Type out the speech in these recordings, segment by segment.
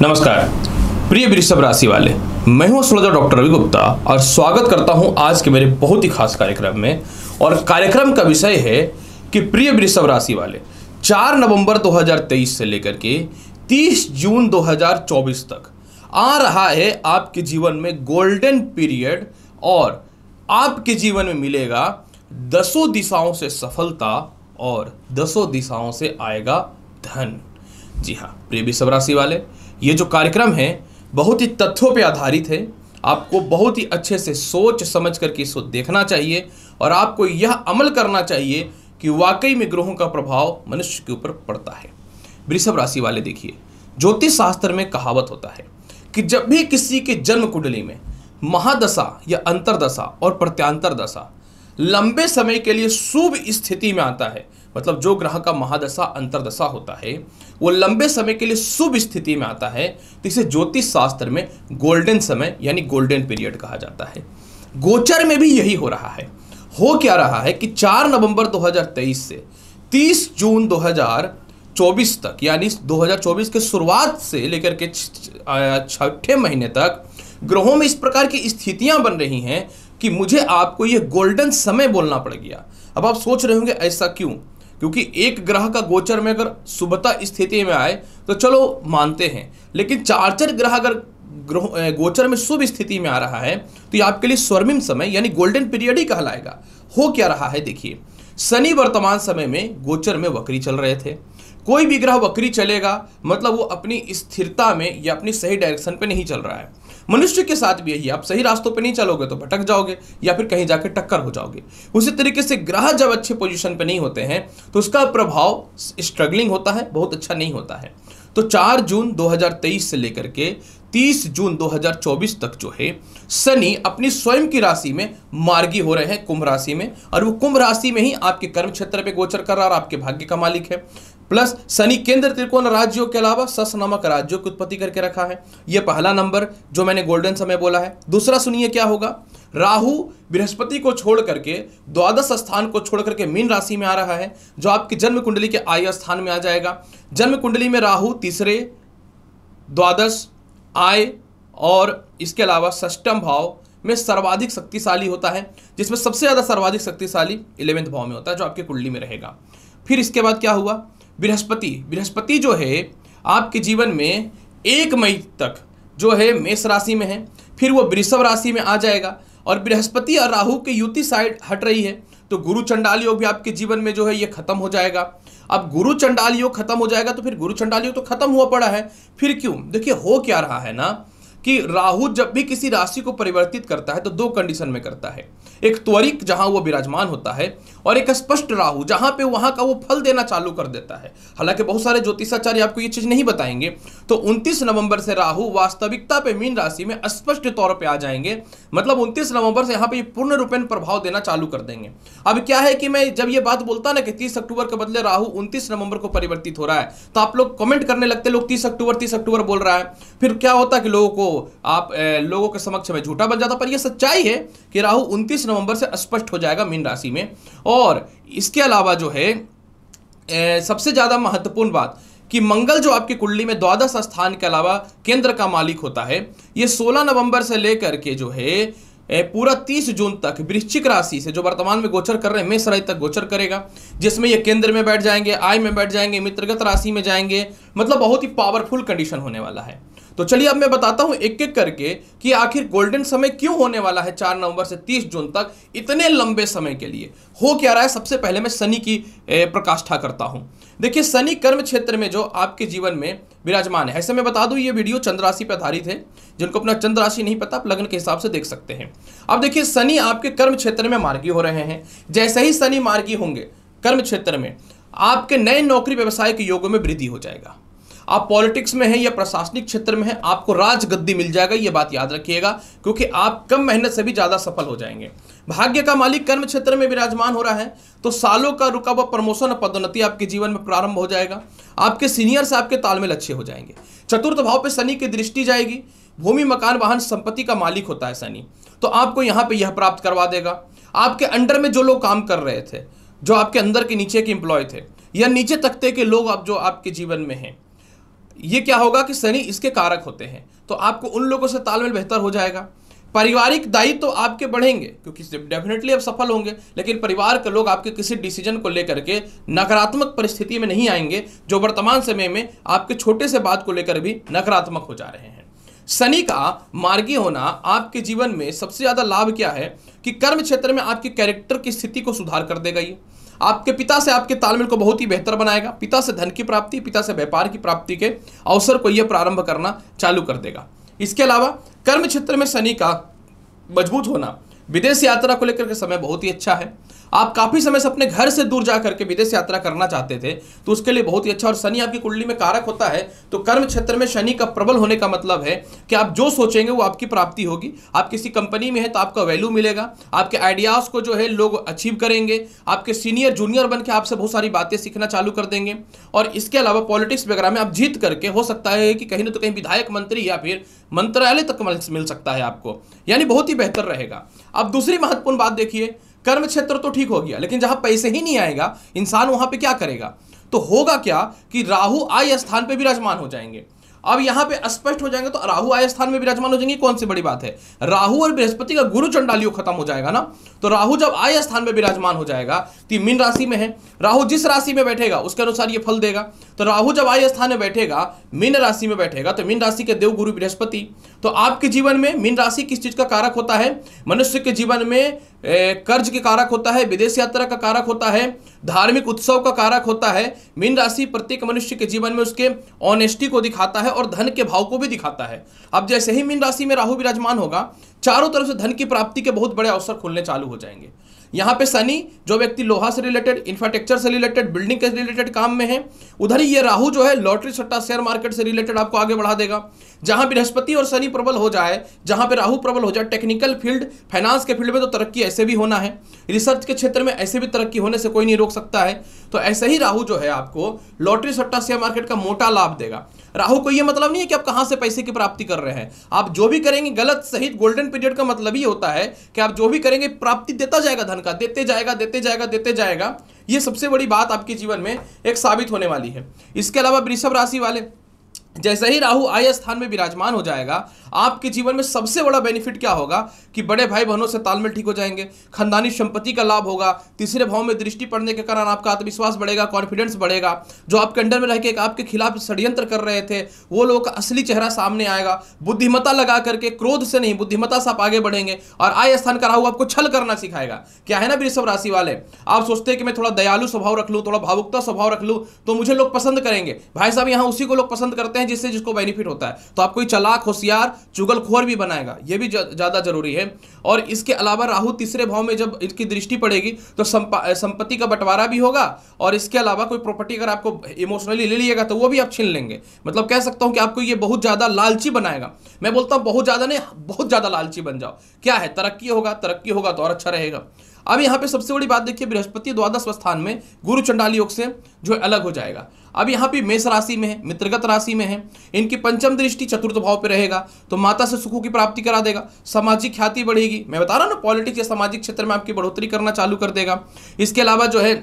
नमस्कार प्रिय वृषभ राशि वाले मैं हूं एस्ट्रोलॉजर डॉक्टर रवि गुप्ता और स्वागत करता हूं आज के मेरे बहुत ही खास कार्यक्रम में और कार्यक्रम का विषय है कि प्रिय वृषभ राशि वाले 4 नवंबर 2023 से लेकर के 30 जून 2024 तक आ रहा है आपके जीवन में गोल्डन पीरियड और आपके जीवन में मिलेगा दसों दिशाओं से सफलता और दसों दिशाओं से आएगा धन जी हाँ प्रिय वृषभ राशि वाले ये जो कार्यक्रम है बहुत ही तथ्यों पे आधारित है आपको बहुत ही अच्छे से सोच समझ करके इसको देखना चाहिए और आपको यह अमल करना चाहिए कि वाकई में ग्रहों का प्रभाव मनुष्य के ऊपर पड़ता है वृषभ राशि वाले देखिए ज्योतिष शास्त्र में कहावत होता है कि जब भी किसी के जन्म कुंडली में महादशा या अंतरदशा और प्रत्यांतर दशा लंबे समय के लिए शुभ स्थिति में आता है मतलब जो ग्रह का महादशा अंतरदशा होता है वो लंबे समय के लिए शुभ स्थिति में आता है तो इसे ज्योतिष शास्त्र में गोल्डन समय यानी गोल्डन पीरियड कहा जाता है गोचर में भी यही हो रहा है हो क्या रहा है कि 4 नवंबर 2023 से 30 जून 2024 तक यानी 2024 के शुरुआत से लेकर के छठे महीने तक ग्रहों में इस प्रकार की स्थितियां बन रही हैं कि मुझे आपको ये गोल्डन समय बोलना पड़ गया अब आप सोच रहे होंगे ऐसा क्यों क्योंकि एक ग्रह का गोचर में अगर शुभता स्थिति में आए तो चलो मानते हैं लेकिन चार चार ग्रह अगर गोचर में शुभ स्थिति में आ रहा है तो ये आपके लिए स्वर्णिम समय यानी गोल्डन पीरियड ही कहलाएगा हो क्या रहा है देखिए शनि वर्तमान समय में गोचर में वक्री चल रहे थे कोई भी ग्रह वक्री चलेगा मतलब वो अपनी स्थिरता में या अपनी सही डायरेक्शन पे नहीं चल रहा है मनुष्य के साथ भी यही आप सही रास्तों पर नहीं चलोगे तो भटक जाओगे या फिर कहीं जाकर टक्कर हो जाओगे उसी तरीके से ग्रह जब अच्छे पोजिशन पर नहीं होते हैं तो उसका प्रभाव स्ट्रगलिंग होता है बहुत अच्छा नहीं होता है तो 4 जून 2023 से लेकर के 30 जून 2024 तक जो है शनि अपनी स्वयं की राशि में मार्गी हो रहे हैं कुंभ राशि में और वो कुंभ राशि में ही आपके कर्म क्षेत्र पे गोचर कर रहा है और आपके भाग्य का मालिक है प्लस शनि केंद्र त्रिकोण राज्यों के अलावा सस नामक राज्यों की उत्पत्ति करके रखा है यह पहला नंबर जो मैंने गोल्डन समय बोला है दूसरा सुनिए क्या होगा राहु बृहस्पति को छोड़ करके द्वादश स्थान को छोड़ करके मीन राशि में आ रहा है जो आपकी जन्म कुंडली के आय स्थान में आ जाएगा जन्म कुंडली में राहु तीसरे द्वादश आय और इसके अलावा सष्टम भाव में सर्वाधिक शक्तिशाली होता है जिसमें सबसे ज़्यादा सर्वाधिक शक्तिशाली इलेवेंथ भाव में होता है जो आपके कुंडली में रहेगा फिर इसके बाद क्या हुआ बृहस्पति बृहस्पति जो है आपके जीवन में एक मई तक जो है मेष राशि में है फिर वो वृषभ राशि में आ जाएगा और बृहस्पति और राहु के युति साइड हट रही है तो गुरु चंडाल योग भी आपके जीवन में जो है ये खत्म हो जाएगा अब गुरु चंडाल योग खत्म हो जाएगा तो फिर गुरु चंडाल योग तो खत्म हुआ पड़ा है फिर क्यों देखिए हो क्या रहा है ना कि राहु जब भी किसी राशि को परिवर्तित करता है तो दो कंडीशन में करता है एक त्वरिक जहां वो विराजमान होता है और एक स्पष्ट राहु जहां पे वहां का वो फल देना चालू कर देता है हालांकि बहुत सारे ज्योतिषाचार्य आपको ये चीज नहीं बताएंगे तो 29 नवंबर से राहु वास्तविकता पे मीन राशि में स्पष्ट तौर पे आ जाएंगे मतलब 29 नवंबर से यहां पे पूर्ण रूपेण प्रभाव देना चालू कर देंगे अब क्या है कि मैं जब ये बात बोलता ना कि तीस अक्टूबर के बदले राहु उन्तीस नवंबर को परिवर्तित हो रहा है तो आप लोग कमेंट करने लगते लोग तीस अक्टूबर तीस अक्टूबर बोल रहा है फिर क्या होता कि लोगों को आप ए, लोगों के समक्ष में झूठा बन जाता पर यह सच्चाई है कि राहु 29 नवंबर से स्पष्ट हो जाएगा मीन राशि में और इसके अलावा जो है ए, सबसे ज़्यादा महत्वपूर्ण बात कि मंगल जो आपकी कुंडली में द्वादश स्थान के अलावा केंद्र का मालिक होता है ये 16 नवंबर से लेकर के जो है पूरा 30 जून तक वृश्चिक राशि से जो वर्तमान में गोचर कर रहे हैं मेष राशि तक गोचर करेगा जिसमें ये केंद्र में बैठ जाएंगे आय में बैठ जाएंगे मित्रगत राशि में जाएंगे मतलब बहुत ही पावरफुल कंडीशन होने वाला है तो चलिए अब मैं बताता हूं एक एक करके कि आखिर गोल्डन समय क्यों होने वाला है चार नवंबर से तीस जून तक इतने लंबे समय के लिए हो क्या रहा है सबसे पहले मैं शनि की प्रकाष्ठा करता हूं देखिए शनि कर्म क्षेत्र में जो आपके जीवन में विराजमान है ऐसे मैं बता दूं ये वीडियो चंद्र राशि पर आधारित है जिनको अपना चंद्र राशि नहीं पता आप लग्न के हिसाब से देख सकते हैं अब देखिए शनि आपके कर्म क्षेत्र में मार्गी हो रहे हैं जैसे ही शनि मार्गी होंगे कर्म क्षेत्र में आपके नए नौकरी व्यवसाय के योगों में वृद्धि हो जाएगा आप पॉलिटिक्स में हैं या प्रशासनिक क्षेत्र में हैं आपको राज गद्दी मिल जाएगा ये बात याद रखिएगा क्योंकि आप कम मेहनत से भी ज़्यादा सफल हो जाएंगे भाग्य का मालिक कर्म क्षेत्र में विराजमान हो रहा है तो सालों का रुका हुआ प्रमोशन और पदोन्नति आपके जीवन में प्रारंभ हो जाएगा आपके सीनियर से आपके तालमेल अच्छे हो जाएंगे चतुर्थ भाव पर शनि की दृष्टि जाएगी भूमि मकान वाहन संपत्ति का मालिक होता है शनि तो आपको यहाँ पे यह प्राप्त करवा देगा आपके अंडर में जो लोग काम कर रहे थे जो आपके अंदर के नीचे के एम्प्लॉय थे या नीचे तख्ते के लोग आप जो आपके जीवन में हैं ये क्या होगा कि शनि इसके कारक होते हैं तो आपको उन लोगों से तालमेल बेहतर हो जाएगा पारिवारिक दायित्व तो आपके बढ़ेंगे क्योंकि डेफिनेटली आप सफल होंगे लेकिन परिवार के लोग आपके किसी डिसीजन को लेकर के नकारात्मक परिस्थिति में नहीं आएंगे जो वर्तमान समय में आपके छोटे से बात को लेकर भी नकारात्मक हो जा रहे हैं शनि का मार्गी होना आपके जीवन में सबसे ज़्यादा लाभ क्या है कि कर्म क्षेत्र में आपके कैरेक्टर की स्थिति को सुधार कर देगा ये आपके पिता से आपके तालमेल को बहुत ही बेहतर बनाएगा पिता से धन की प्राप्ति पिता से व्यापार की प्राप्ति के अवसर को यह प्रारंभ करना चालू कर देगा इसके अलावा कर्म क्षेत्र में शनि का मजबूत होना विदेश यात्रा को लेकर के समय बहुत ही अच्छा है आप काफ़ी समय से अपने घर से दूर जा करके विदेश यात्रा करना चाहते थे तो उसके लिए बहुत ही अच्छा और शनि आपकी कुंडली में कारक होता है तो कर्म क्षेत्र में शनि का प्रबल होने का मतलब है कि आप जो सोचेंगे वो आपकी प्राप्ति होगी आप किसी कंपनी में है तो आपका वैल्यू मिलेगा आपके आइडियाज़ को जो है लोग अचीव करेंगे आपके सीनियर जूनियर बन आपसे बहुत सारी बातें सीखना चालू कर देंगे और इसके अलावा पॉलिटिक्स वगैरह में आप जीत करके हो सकता है कि कहीं ना तो कहीं विधायक मंत्री या फिर मंत्रालय तक मिल सकता है आपको यानी बहुत ही बेहतर रहेगा अब दूसरी महत्वपूर्ण बात देखिए कर्म क्षेत्र तो ठीक हो गया लेकिन जहां पैसे ही नहीं आएगा इंसान वहां पे क्या करेगा तो होगा क्या कि राहु आय स्थान पे विराजमान हो जाएंगे अब यहां पे स्पष्ट हो जाएंगे तो राहु आय स्थान में विराजमान हो जाएंगे कौन सी बड़ी बात है राहु और बृहस्पति का गुरु चंडालियो खत्म हो जाएगा ना तो राहु जब आय स्थान में विराजमान हो जाएगा तो मीन राशि में है राहु जिस राशि में बैठेगा उसके अनुसार ये फल देगा तो राहु जब आय स्थान में बैठेगा मीन राशि में बैठेगा तो मीन राशि के देव गुरु बृहस्पति तो आपके जीवन में मीन राशि किस चीज का कारक होता है मनुष्य के जीवन में कर्ज के कारक होता है विदेश यात्रा का कारक होता है धार्मिक उत्सव का कारक होता है मीन राशि प्रत्येक मनुष्य के जीवन में उसके ऑनेस्टी को दिखाता है और धन के भाव को भी दिखाता है अब जैसे ही मीन राशि में राहु विराजमान होगा चारों तरफ से धन की प्राप्ति के बहुत बड़े अवसर खुलने चालू हो जाएंगे यहाँ पे शनि जो व्यक्ति लोहा से रिलेटेड इंफ्रास्ट्रक्चर से रिलेटेड बिल्डिंग के रिलेटेड काम में है उधर ही ये राहु जो है लॉटरी सट्टा शेयर मार्केट से रिलेटेड आपको आगे बढ़ा देगा जहां बृहस्पति और शनि प्रबल हो जाए जहां पे राहु प्रबल हो जाए टेक्निकल फील्ड फाइनेंस के फील्ड में तो तरक्की ऐसे भी होना है रिसर्च के क्षेत्र में ऐसे भी तरक्की होने से कोई नहीं रोक सकता है तो ऐसे ही राहु जो है आपको लॉटरी सट्टा शेयर मार्केट का मोटा लाभ देगा राहु को यह मतलब नहीं है कि आप कहां से पैसे की प्राप्ति कर रहे हैं आप जो भी करेंगे गलत सहित गोल्डन पीरियड का मतलब ही होता है कि आप जो भी करेंगे प्राप्ति देता जाएगा धन संगठन का देते जाएगा देते जाएगा देते जाएगा ये सबसे बड़ी बात आपके जीवन में एक साबित होने वाली है इसके अलावा वृषभ राशि वाले जैसे ही राहु आय स्थान में विराजमान हो जाएगा आपके जीवन में सबसे बड़ा बेनिफिट क्या होगा कि बड़े भाई बहनों से तालमेल ठीक हो जाएंगे खानदानी संपत्ति का लाभ होगा तीसरे भाव में दृष्टि पड़ने के कारण आपका आत्मविश्वास बढ़ेगा कॉन्फिडेंस बढ़ेगा जो आपके अंडर में रह के आपके खिलाफ षड्यंत्र कर रहे थे वो लोग का असली चेहरा सामने आएगा बुद्धिमता लगा करके क्रोध से नहीं बुद्धिमता से आप आगे बढ़ेंगे और आय स्थान का राहु आपको छल करना सिखाएगा क्या है ना वृषभ राशि वाले आप सोचते हैं कि मैं थोड़ा दयालु स्वभाव रख लूँ थोड़ा भावुकता स्वभाव रख लूँ तो मुझे लोग पसंद करेंगे भाई साहब यहाँ उसी को लोग पसंद करते हैं हैं जिससे जिसको बेनिफिट होता है तो आप कोई चलाक होशियार चुगलखोर भी बनाएगा ये भी ज़्यादा जरूरी है और इसके अलावा राहु तीसरे भाव में जब इसकी दृष्टि पड़ेगी तो संपत्ति का बंटवारा भी होगा और इसके अलावा कोई प्रॉपर्टी अगर आपको इमोशनली ले लिएगा तो वो भी आप छीन लेंगे मतलब कह सकता हूँ कि आपको ये बहुत ज़्यादा लालची बनाएगा मैं बोलता हूँ बहुत ज़्यादा नहीं बहुत ज़्यादा लालची बन जाओ क्या है तरक्की होगा तरक्की होगा तो और अच्छा रहेगा अब यहाँ पे सबसे बड़ी बात देखिए बृहस्पति द्वादश स्थान में गुरु चंडाल योग से जो अलग हो जाएगा अब यहाँ पे मेष राशि में है मित्रगत राशि में है इनकी पंचम दृष्टि चतुर्थ भाव पे रहेगा तो माता से सुखों की प्राप्ति करा देगा सामाजिक ख्याति बढ़ेगी मैं बता रहा हूँ ना पॉलिटिक्स या सामाजिक क्षेत्र में आपकी बढ़ोतरी करना चालू कर देगा इसके अलावा जो है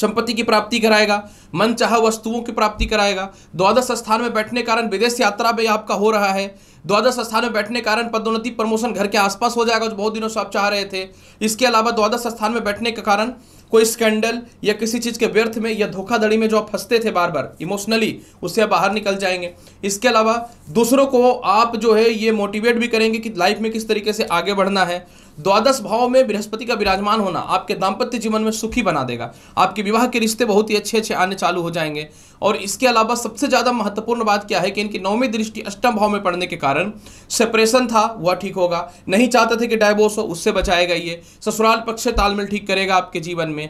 संपत्ति की प्राप्ति कराएगा मन चाह वस्तुओं की प्राप्ति कराएगा द्वादश स्थान में बैठने कारण विदेश यात्रा भी आपका हो रहा है द्वादश स्थान में बैठने कारण पदोन्नति प्रमोशन घर के आसपास हो जाएगा जो बहुत दिनों से आप चाह रहे थे इसके अलावा द्वादश स्थान में बैठने के कारण कोई स्कैंडल या किसी चीज़ के व्यर्थ में या धोखाधड़ी में जो आप फंसते थे बार बार इमोशनली उससे आप बाहर निकल जाएंगे इसके अलावा दूसरों को आप जो है ये मोटिवेट भी करेंगे कि लाइफ में किस तरीके से आगे बढ़ना है द्वादश भाव में बृहस्पति का विराजमान होना आपके दाम्पत्य जीवन में सुखी बना देगा आपके विवाह के रिश्ते बहुत ही अच्छे अच्छे आने चालू हो जाएंगे और इसके अलावा सबसे ज़्यादा महत्वपूर्ण बात क्या है कि इनकी नौवीं दृष्टि अष्टम भाव में पड़ने के कारण सेपरेशन था वह ठीक होगा नहीं चाहते थे कि डाइवोर्स हो उससे बचाएगा ये ससुराल पक्ष तालमेल ठीक करेगा आपके जीवन में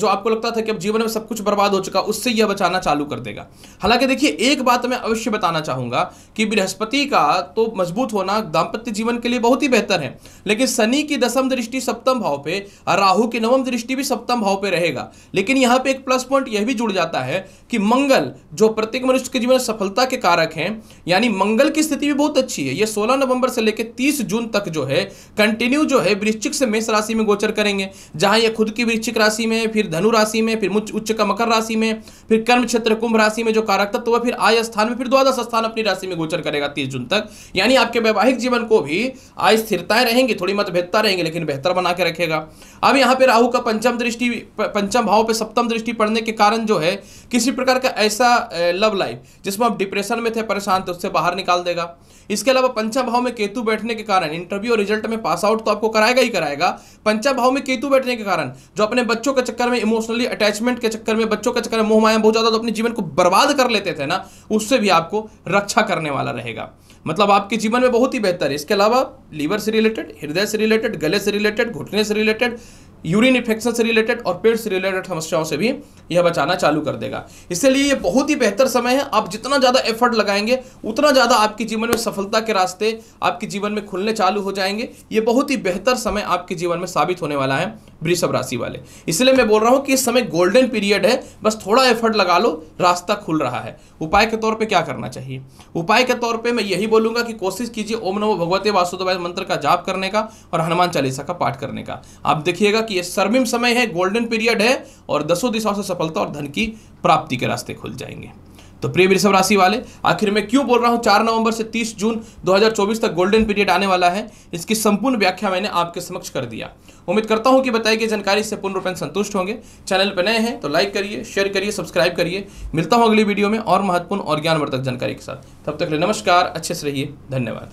जो आपको लगता था कि अब जीवन में सब कुछ बर्बाद हो चुका उससे यह बचाना चालू कर देगा हालांकि देखिए एक बात मैं अवश्य बताना चाहूंगा कि बृहस्पति का तो मजबूत होना दाम्पत्य जीवन के लिए बहुत ही बेहतर है लेकिन शनि की दसम दृष्टि सप्तम भाव पे और राहु की नवम दृष्टि भी सप्तम भाव पे रहेगा लेकिन यहां पे एक प्लस पॉइंट यह भी जुड़ जाता है कि मंग मंगल जो प्रत्येक मनुष्य के जीवन सफलता के कारक हैं यानी मंगल की स्थिति भी बहुत अच्छी है ये 16 नवंबर से लेकर 30 जून तक जो है कंटिन्यू जो है वृश्चिक से मेष राशि में गोचर करेंगे जहां ये खुद की वृश्चिक राशि में फिर धनु राशि में फिर उच्च का मकर राशि में फिर कर्म क्षेत्र कुंभ राशि में जो कारक तत्व तो फिर आय स्थान में फिर द्वादश स्थान अपनी राशि में गोचर करेगा तीस जून तक यानी आपके वैवाहिक जीवन को भी आय स्थिरताएं रहेंगी थोड़ी मतभेदता रहेंगे लेकिन बेहतर बना के रखेगा अब यहाँ पे राहू का पंचम दृष्टि पंचम भाव पे सप्तम दृष्टि पड़ने के कारण जो है किसी प्रकार का ऐसा लव लाइफ जिसमें आप डिप्रेशन में थे परेशान थे उससे बाहर निकाल देगा इसके अलावा पंचम भाव में केतु बैठने के कारण इंटरव्यू और रिजल्ट में पास आउट तो आपको कराएगा ही कराएगा पंचम भाव में केतु बैठने के कारण जो अपने बच्चों के चक्कर में इमोशनली अटैचमेंट के चक्कर में बच्चों के चक्कर में मोहमाया बहुत ज्यादा तो अपने जीवन को बर्बाद कर लेते थे ना उससे भी आपको रक्षा करने वाला रहेगा मतलब आपके जीवन में बहुत ही बेहतर है इसके अलावा लीवर से रिलेटेड हृदय से रिलेटेड गले से रिलेटेड घुटने से रिलेटेड यूरिन इन्फेक्शन से रिलेटेड और पेट से रिलेटेड समस्याओं से भी यह बचाना चालू कर देगा इसलिए यह बहुत ही बेहतर समय है आप जितना ज़्यादा एफर्ट लगाएंगे उतना ज़्यादा आपके जीवन में सफलता के रास्ते आपके जीवन में खुलने चालू हो जाएंगे ये बहुत ही बेहतर समय आपके जीवन में साबित होने वाला है वृषभ राशि वाले इसलिए मैं बोल रहा हूँ कि इस समय गोल्डन पीरियड है बस थोड़ा एफर्ट लगा लो रास्ता खुल रहा है उपाय के तौर पर क्या करना चाहिए उपाय के तौर पर मैं यही बोलूँगा कि कोशिश कीजिए ओम नमो भगवते वासुदेव मंत्र का जाप करने का और हनुमान चालीसा का पाठ करने का आप देखिएगा कि यह सरमिम समय है गोल्डन पीरियड है और दसों दिशाओं से सफलता और धन की प्राप्ति के रास्ते खुल जाएंगे तो प्रिय वृषभ राशि वाले आखिर मैं क्यों बोल रहा हूं चार नवंबर से तीस जून 2024 तक गोल्डन पीरियड आने वाला है इसकी संपूर्ण व्याख्या मैंने आपके समक्ष कर दिया उम्मीद करता हूं कि बताई गई जानकारी से पूर्ण रूप संतुष्ट होंगे चैनल पर नए हैं तो लाइक करिए शेयर करिए सब्सक्राइब करिए मिलता हूं अगली वीडियो में और महत्वपूर्ण और ज्ञानवर्धक जानकारी के साथ तब तक नमस्कार अच्छे से रहिए धन्यवाद